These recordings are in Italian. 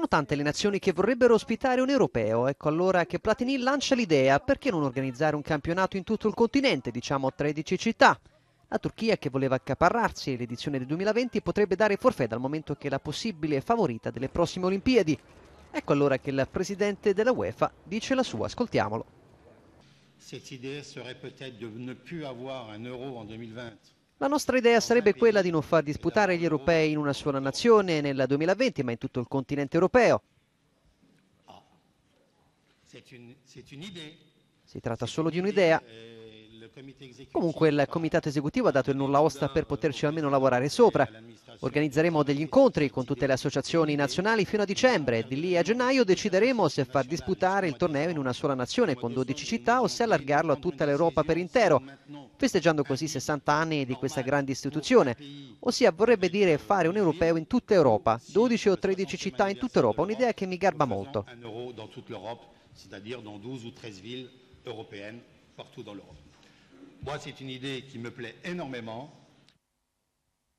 Sono tante le nazioni che vorrebbero ospitare un europeo, ecco allora che Platini lancia l'idea, perché non organizzare un campionato in tutto il continente, diciamo 13 città? La Turchia, che voleva accaparrarsi l'edizione del 2020, potrebbe dare forfè dal momento che è la possibile favorita delle prossime Olimpiadi. Ecco allora che il presidente della UEFA dice la sua, ascoltiamolo. Cette idée serait peut-être de ne plus un euro en 2020. La nostra idea sarebbe quella di non far disputare gli europei in una sola nazione nel 2020, ma in tutto il continente europeo. Ah. Si tratta solo di un'idea, eh, Comunque il comitato esecutivo ha dato il nulla osta per poterci almeno lavorare sopra. Organizzeremo degli incontri con tutte le associazioni nazionali fino a dicembre e di lì a gennaio decideremo se far disputare il torneo in una sola nazione con 12 città o se allargarlo a tutta l'Europa per intero, festeggiando così 60 anni di questa grande istituzione. Ossia vorrebbe dire fare un europeo in tutta Europa, 12 o 13 città in tutta Europa, un'idea che mi garba molto. C'est-à-dire 12 13 Moi, c'est une idée qui me plaît énormément.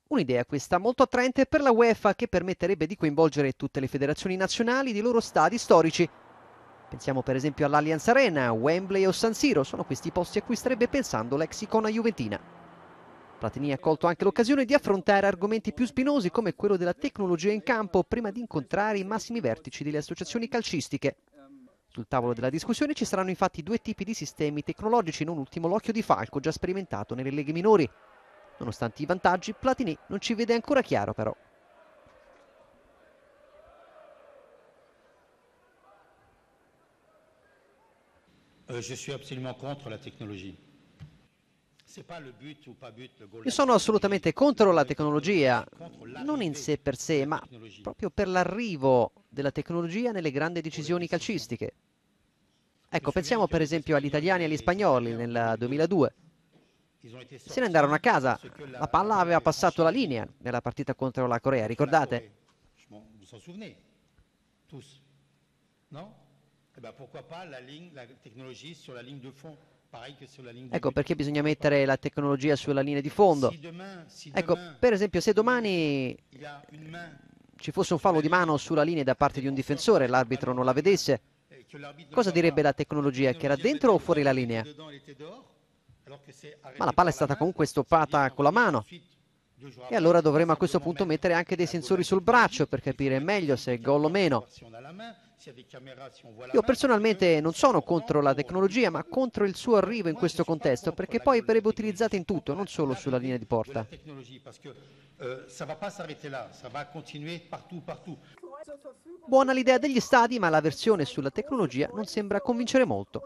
Un'idea questa molto attraente per la UEFA che permetterebbe di coinvolgere tutte le federazioni nazionali dei loro stadi storici. Pensiamo per esempio all'Allianz Arena, Wembley o San Siro, sono questi posti a cui starebbe pensando l'ex icona juventina. Platini ha colto anche l'occasione di affrontare argomenti più spinosi come quello della tecnologia in campo prima di incontrare i massimi vertici delle associazioni calcistiche. Sul tavolo della discussione ci saranno infatti due tipi di sistemi tecnologici, non ultimo l'occhio di falco già sperimentato nelle leghe minori. Nonostante i vantaggi, Platini non ci vede ancora chiaro però. Euh, Io sono assolutamente contro la tecnologia, non in sé per sé, ma proprio per l'arrivo della tecnologia nelle grandi decisioni calcistiche. Ecco, pensiamo per esempio agli italiani e agli spagnoli nel 2002. Se ne andarono a casa, la palla aveva passato la linea nella partita contro la Corea, ricordate? Ecco perché bisogna mettere la tecnologia sulla linea di fondo. Ecco, per esempio, se domani ci fosse un fallo di mano sulla linea da parte di un difensore e l'arbitro non la vedesse, cosa direbbe la tecnologia? Che era dentro o fuori la linea? Ma la palla è stata comunque stoppata con la mano. E allora dovremo a questo punto mettere anche dei sensori sul braccio per capire meglio se è gol o meno. Io personalmente non sono contro la tecnologia, ma contro il suo arrivo in questo contesto, perché poi verrebbe utilizzata in tutto, non solo sulla linea di porta. Eh, Buona l'idea degli stadi, ma la versione sulla tecnologia non sembra convincere molto.